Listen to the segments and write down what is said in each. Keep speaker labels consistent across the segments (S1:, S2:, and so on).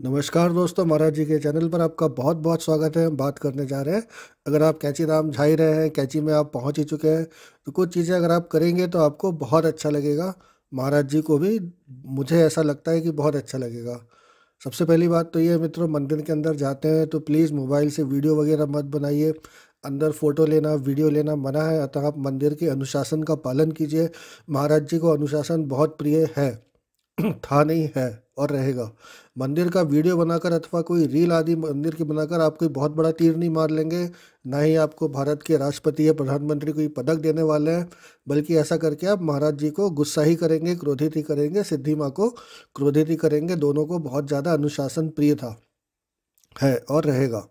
S1: नमस्कार दोस्तों महाराज जी के चैनल पर आपका बहुत बहुत स्वागत है हम बात करने जा रहे हैं अगर आप कैंची जा झाई रहे हैं कैंची में आप पहुंच ही चुके हैं तो कुछ चीज़ें अगर आप करेंगे तो आपको बहुत अच्छा लगेगा महाराज जी को भी मुझे ऐसा लगता है कि बहुत अच्छा लगेगा सबसे पहली बात तो ये मित्रों मंदिर के अंदर जाते हैं तो प्लीज़ मोबाइल से वीडियो वगैरह मत बनाइए अंदर फ़ोटो लेना वीडियो लेना मना है अतः आप मंदिर के अनुशासन का पालन कीजिए महाराज जी को अनुशासन बहुत प्रिय है था नहीं है और रहेगा मंदिर का वीडियो बनाकर अथवा कोई रील आदि मंदिर की बनाकर आप कोई बहुत बड़ा तीर नहीं मार लेंगे ना ही आपको भारत के राष्ट्रपति या प्रधानमंत्री कोई पदक देने वाले हैं बल्कि ऐसा करके आप महाराज जी को गुस्सा ही करेंगे क्रोधित ही करेंगे सिद्धि माँ को क्रोधित ही करेंगे दोनों को बहुत ज़्यादा अनुशासन प्रिय था है और रहेगा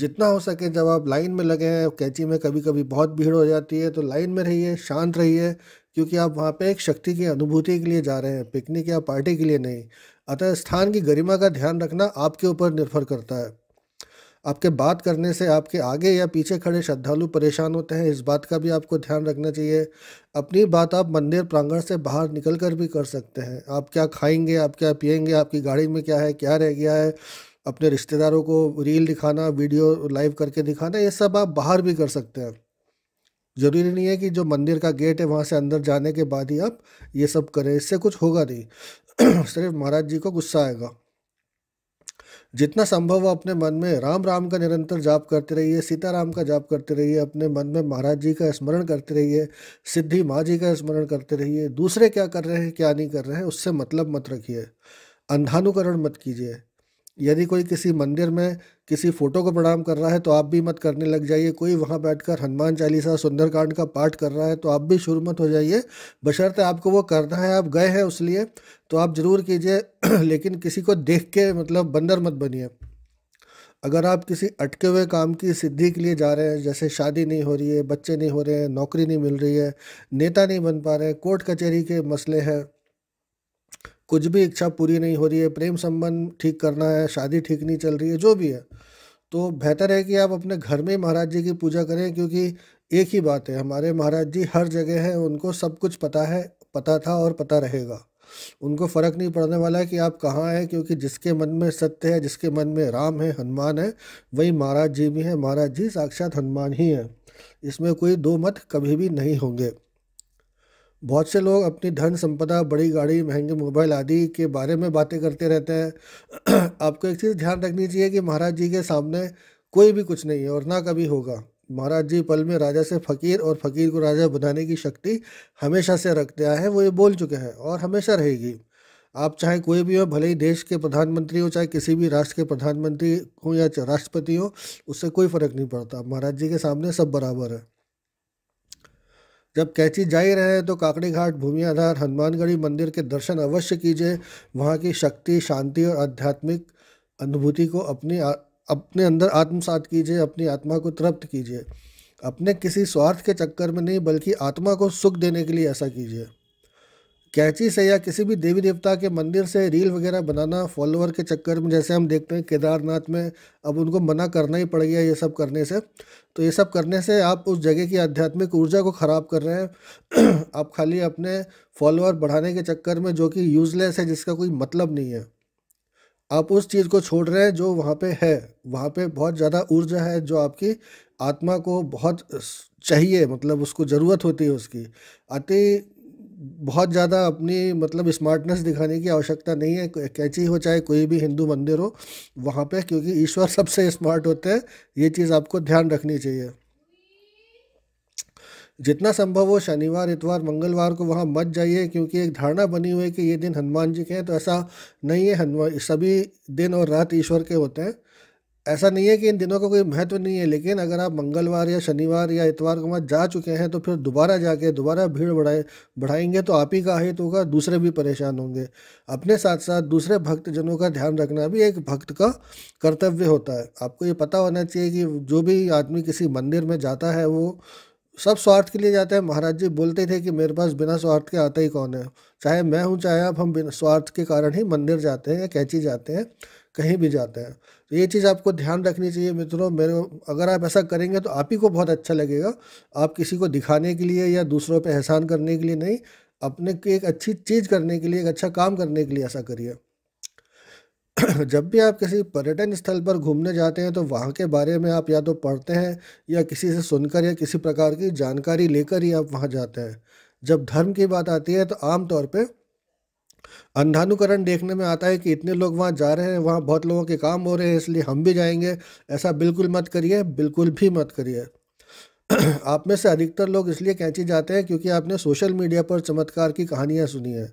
S1: जितना हो सके जब आप लाइन में लगे हैं कैची में कभी कभी बहुत भीड़ हो जाती है तो लाइन में रहिए शांत रहिए क्योंकि आप वहाँ पे एक शक्ति की अनुभूति के लिए जा रहे हैं पिकनिक या पार्टी के लिए नहीं अतः स्थान की गरिमा का ध्यान रखना आपके ऊपर निर्भर करता है आपके बात करने से आपके आगे या पीछे खड़े श्रद्धालु परेशान होते हैं इस बात का भी आपको ध्यान रखना चाहिए अपनी बात आप मंदिर प्रांगण से बाहर निकल कर भी कर सकते हैं आप क्या खाएंगे आप क्या पिएंगे आपकी गाड़ी में क्या है क्या रह गया है अपने रिश्तेदारों को रील दिखाना वीडियो लाइव करके दिखाना ये सब आप बाहर भी कर सकते हैं ज़रूरी नहीं है कि जो मंदिर का गेट है वहाँ से अंदर जाने के बाद ही आप ये सब करें इससे कुछ होगा नहीं सिर्फ महाराज जी को गुस्सा आएगा जितना संभव हो अपने मन में राम राम का निरंतर जाप करते रहिए सीताराम का जाप करते रहिए अपने मन में महाराज जी का स्मरण करते रहिए सिद्धि माँ जी का स्मरण करते रहिए दूसरे क्या कर रहे हैं क्या नहीं कर रहे हैं उससे मतलब मत रखिए अंधानुकरण मत कीजिए यदि कोई किसी मंदिर में किसी फ़ोटो को प्रणाम कर रहा है तो आप भी मत करने लग जाइए कोई वहाँ बैठकर हनुमान चालीसा सुंदरकांड का पाठ कर रहा है तो आप भी शुरू मत हो जाइए बशर्ते आपको वो करना है आप गए हैं उस लिए तो आप ज़रूर कीजिए लेकिन किसी को देख के मतलब बंदर मत बनिए अगर आप किसी अटके हुए काम की सिद्धि के लिए जा रहे हैं जैसे शादी नहीं हो रही है बच्चे नहीं हो रहे हैं नौकरी नहीं मिल रही है नेता नहीं बन पा रहे कोर्ट कचहरी के मसले हैं कुछ भी इच्छा पूरी नहीं हो रही है प्रेम संबंध ठीक करना है शादी ठीक नहीं चल रही है जो भी है तो बेहतर है कि आप अपने घर में महाराज जी की पूजा करें क्योंकि एक ही बात है हमारे महाराज जी हर जगह हैं उनको सब कुछ पता है पता था और पता रहेगा उनको फ़र्क नहीं पड़ने वाला है कि आप कहाँ हैं क्योंकि जिसके मन में सत्य है जिसके मन में राम है हनुमान है वही महाराज जी भी हैं महाराज जी साक्षात हनुमान ही हैं इसमें कोई दो मत कभी भी नहीं होंगे बहुत से लोग अपनी धन संपदा बड़ी गाड़ी महंगे मोबाइल आदि के बारे में बातें करते रहते हैं आपको एक चीज़ ध्यान रखनी चाहिए कि महाराज जी के सामने कोई भी कुछ नहीं है और ना कभी होगा महाराज जी पल में राजा से फ़कीर और फ़कीर को राजा बनाने की शक्ति हमेशा से रखते आए हैं वो ये बोल चुके हैं और हमेशा रहेगी आप चाहे कोई भी हो भले ही देश के प्रधानमंत्री हो चाहे किसी भी राष्ट्र के प्रधानमंत्री हो या राष्ट्रपति हो उससे कोई फ़र्क नहीं पड़ता महाराज जी के सामने सब बराबर है जब कैची जा ही रहे हैं तो काकड़ी घाट भूमि आधार हनुमानगढ़ी मंदिर के दर्शन अवश्य कीजिए वहाँ की शक्ति शांति और आध्यात्मिक अनुभूति को अपने अपने अंदर आत्मसात कीजिए अपनी आत्मा को तृप्त कीजिए अपने किसी स्वार्थ के चक्कर में नहीं बल्कि आत्मा को सुख देने के लिए ऐसा कीजिए कैची से या किसी भी देवी देवता के मंदिर से रील वगैरह बनाना फॉलोअर के चक्कर में जैसे हम देखते हैं केदारनाथ में अब उनको मना करना ही पड़ गया ये सब करने से तो ये सब करने से आप उस जगह की आध्यात्मिक ऊर्जा को ख़राब कर रहे हैं आप खाली अपने फॉलोअर बढ़ाने के चक्कर में जो कि यूज़लेस है जिसका कोई मतलब नहीं है आप उस चीज़ को छोड़ रहे हैं जो वहाँ पे है वहाँ पे बहुत ज़्यादा ऊर्जा है जो आपकी आत्मा को बहुत चाहिए मतलब उसको ज़रूरत होती है उसकी अति बहुत ज़्यादा अपनी मतलब स्मार्टनेस दिखाने की आवश्यकता नहीं है कैची हो चाहे कोई भी हिंदू मंदिर हो वहाँ पे क्योंकि ईश्वर सबसे स्मार्ट होते हैं ये चीज़ आपको ध्यान रखनी चाहिए जितना संभव हो शनिवार इतवार मंगलवार को वहाँ मत जाइए क्योंकि एक धारणा बनी हुई है कि ये दिन हनुमान जी के हैं तो ऐसा नहीं है हनुमान सभी दिन और रात ईश्वर के होते हैं ऐसा नहीं है कि इन दिनों का कोई महत्व नहीं है लेकिन अगर आप मंगलवार या शनिवार या इतवार को वहाँ जा चुके हैं तो फिर दोबारा जाके दोबारा भीड़ बढ़ाए बढ़ाएंगे तो आप ही का हित होगा दूसरे भी परेशान होंगे अपने साथ साथ दूसरे भक्तजनों का ध्यान रखना भी एक भक्त का कर्तव्य होता है आपको ये पता होना चाहिए कि जो भी आदमी किसी मंदिर में जाता है वो सब स्वार्थ के लिए जाते हैं महाराज जी बोलते थे कि मेरे पास बिना स्वार्थ के आता ही कौन है चाहे मैं हूँ चाहे आप हम बिना स्वार्थ के कारण ही मंदिर जाते हैं या कैची जाते हैं कहीं भी जाते हैं तो ये चीज़ आपको ध्यान रखनी चाहिए मित्रों मेरे अगर आप ऐसा करेंगे तो आप ही को बहुत अच्छा लगेगा आप किसी को दिखाने के लिए या दूसरों पर एहसान करने के लिए नहीं अपने की एक अच्छी चीज़ करने के लिए एक अच्छा काम करने के लिए ऐसा करिए जब भी आप किसी पर्यटन स्थल पर घूमने जाते हैं तो वहाँ के बारे में आप या तो पढ़ते हैं या किसी से सुनकर या किसी प्रकार की जानकारी लेकर ही आप वहाँ जाते हैं जब धर्म की बात आती है तो आमतौर पर अंधानुकरण देखने में आता है कि इतने लोग वहाँ जा रहे हैं वहाँ बहुत लोगों के काम हो रहे हैं इसलिए हम भी जाएंगे ऐसा बिल्कुल मत करिए बिल्कुल भी मत करिए आप में से अधिकतर लोग इसलिए कैंची जाते हैं क्योंकि आपने सोशल मीडिया पर चमत्कार की कहानियाँ सुनी हैं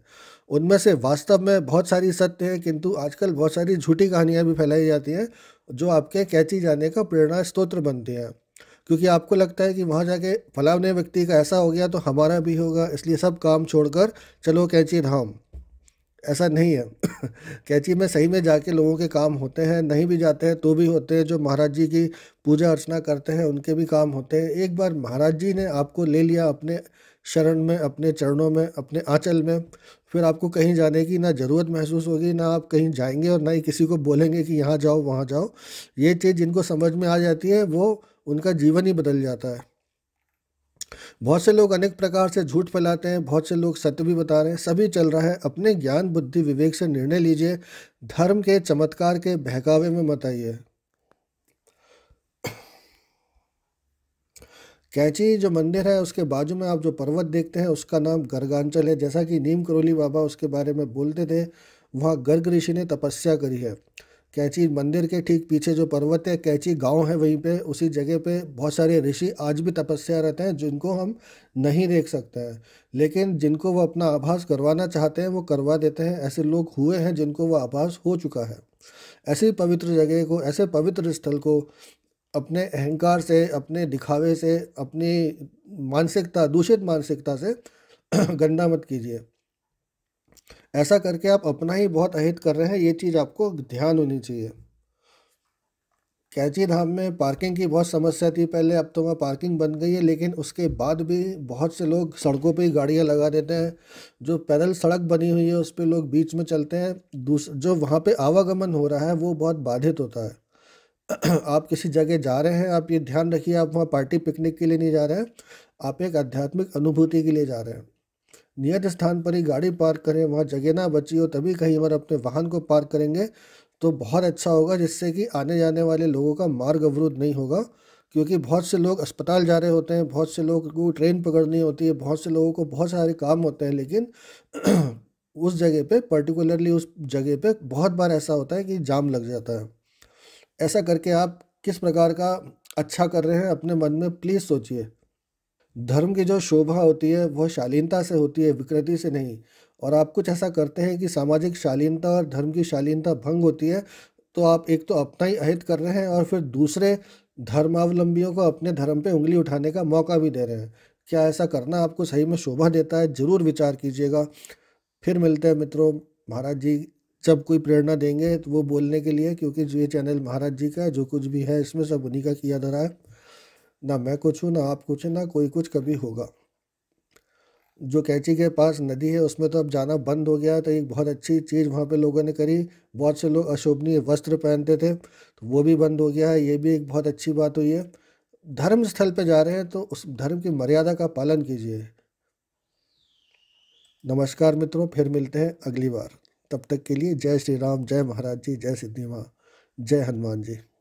S1: उनमें से वास्तव में बहुत सारी सत्य हैं किंतु आजकल बहुत सारी झूठी कहानियाँ भी फैलाई जाती हैं जो आपके कैची जाने का प्रेरणा स्त्रोत्र बनती हैं क्योंकि आपको लगता है कि वहाँ जाके फलावने व्यक्ति का ऐसा हो गया तो हमारा भी होगा इसलिए सब काम छोड़कर चलो कैंची धाम ऐसा नहीं है कैची में सही में जाके लोगों के काम होते हैं नहीं भी जाते हैं तो भी होते हैं जो महाराज जी की पूजा अर्चना करते हैं उनके भी काम होते हैं एक बार महाराज जी ने आपको ले लिया अपने शरण में अपने चरणों में अपने आंचल में फिर आपको कहीं जाने की ना ज़रूरत महसूस होगी ना आप कहीं जाएंगे और ना ही किसी को बोलेंगे कि यहाँ जाओ वहाँ जाओ ये चीज़ जिनको समझ में आ जाती है वो उनका जीवन ही बदल जाता है बहुत से लोग अनेक प्रकार से झूठ फैलाते हैं बहुत से लोग सत्य भी बता रहे हैं सभी चल रहा है अपने ज्ञान बुद्धि विवेक से निर्णय लीजिए धर्म के चमत्कार के बहकावे में मत आइए कैची जो मंदिर है उसके बाजू में आप जो पर्वत देखते हैं उसका नाम गर्गांचल है जैसा कि नीम करोली बाबा उसके बारे में बोलते थे वहाँ गर्ग ऋषि ने तपस्या करी है कैची मंदिर के ठीक पीछे जो पर्वत है कैची गांव है वहीं पे उसी जगह पे बहुत सारे ऋषि आज भी तपस्या रहते हैं जिनको हम नहीं देख सकते हैं लेकिन जिनको वो अपना आभास करवाना चाहते हैं वो करवा देते हैं ऐसे लोग हुए हैं जिनको वो आभास हो चुका है ऐसी पवित्र जगह को ऐसे पवित्र स्थल को अपने अहंकार से अपने दिखावे से अपनी मानसिकता दूषित मानसिकता से गंदा मत कीजिए ऐसा करके आप अपना ही बहुत अहित कर रहे हैं ये चीज़ आपको ध्यान होनी चाहिए कैची धाम में पार्किंग की बहुत समस्या थी पहले अब तो वहाँ पार्किंग बन गई है लेकिन उसके बाद भी बहुत से लोग सड़कों पे ही गाड़ियाँ लगा देते हैं जो पैदल सड़क बनी हुई है उस पर लोग बीच में चलते हैं दूस जो वहाँ पे आवागमन हो रहा है वो बहुत बाधित होता है आप किसी जगह जा रहे हैं आप ये ध्यान रखिए आप वहाँ पार्टी पिकनिक के लिए नहीं जा रहे हैं आप एक आध्यात्मिक अनुभूति के लिए जा रहे हैं नियत स्थान पर ही गाड़ी पार्क करें वहाँ जगह ना बची हो तभी कहीं अगर अपने वाहन को पार्क करेंगे तो बहुत अच्छा होगा जिससे कि आने जाने वाले लोगों का मार्ग अवरुद्ध नहीं होगा क्योंकि बहुत से लोग अस्पताल जा रहे होते हैं बहुत से लोग को ट्रेन पकड़नी होती है बहुत से लोगों को बहुत सारे काम होते हैं लेकिन उस जगह पे पर्टिकुलरली उस जगह पे बहुत बार ऐसा होता है कि जाम लग जाता है ऐसा करके आप किस प्रकार का अच्छा कर रहे हैं अपने मन में प्लीज़ सोचिए धर्म की जो शोभा होती है वह शालीनता से होती है विकृति से नहीं और आप कुछ ऐसा करते हैं कि सामाजिक शालीनता और धर्म की शालीनता भंग होती है तो आप एक तो अपना ही अहित कर रहे हैं और फिर दूसरे धर्मावलंबियों को अपने धर्म पे उंगली उठाने का मौका भी दे रहे हैं क्या ऐसा करना आपको सही में शोभा देता है ज़रूर विचार कीजिएगा फिर मिलते हैं मित्रों महाराज जी जब कोई प्रेरणा देंगे तो वो बोलने के लिए क्योंकि ये चैनल महाराज जी का जो कुछ भी है इसमें सब उन्हीं का किया धरा है ना मैं कुछ हूँ ना आप कुछ ना कोई कुछ कभी होगा जो कैची के पास नदी है उसमें तो अब जाना बंद हो गया तो एक बहुत अच्छी चीज़ वहाँ पे लोगों ने करी बहुत से लोग अशोभनीय वस्त्र पहनते थे तो वो भी बंद हो गया है ये भी एक बहुत अच्छी बात हुई है धर्म स्थल पे जा रहे हैं तो उस धर्म की मर्यादा का पालन कीजिए नमस्कार मित्रों फिर मिलते हैं अगली बार तब तक के लिए जय श्री राम जय महाराज जी जय सिद्धि माँ जय हनुमान जी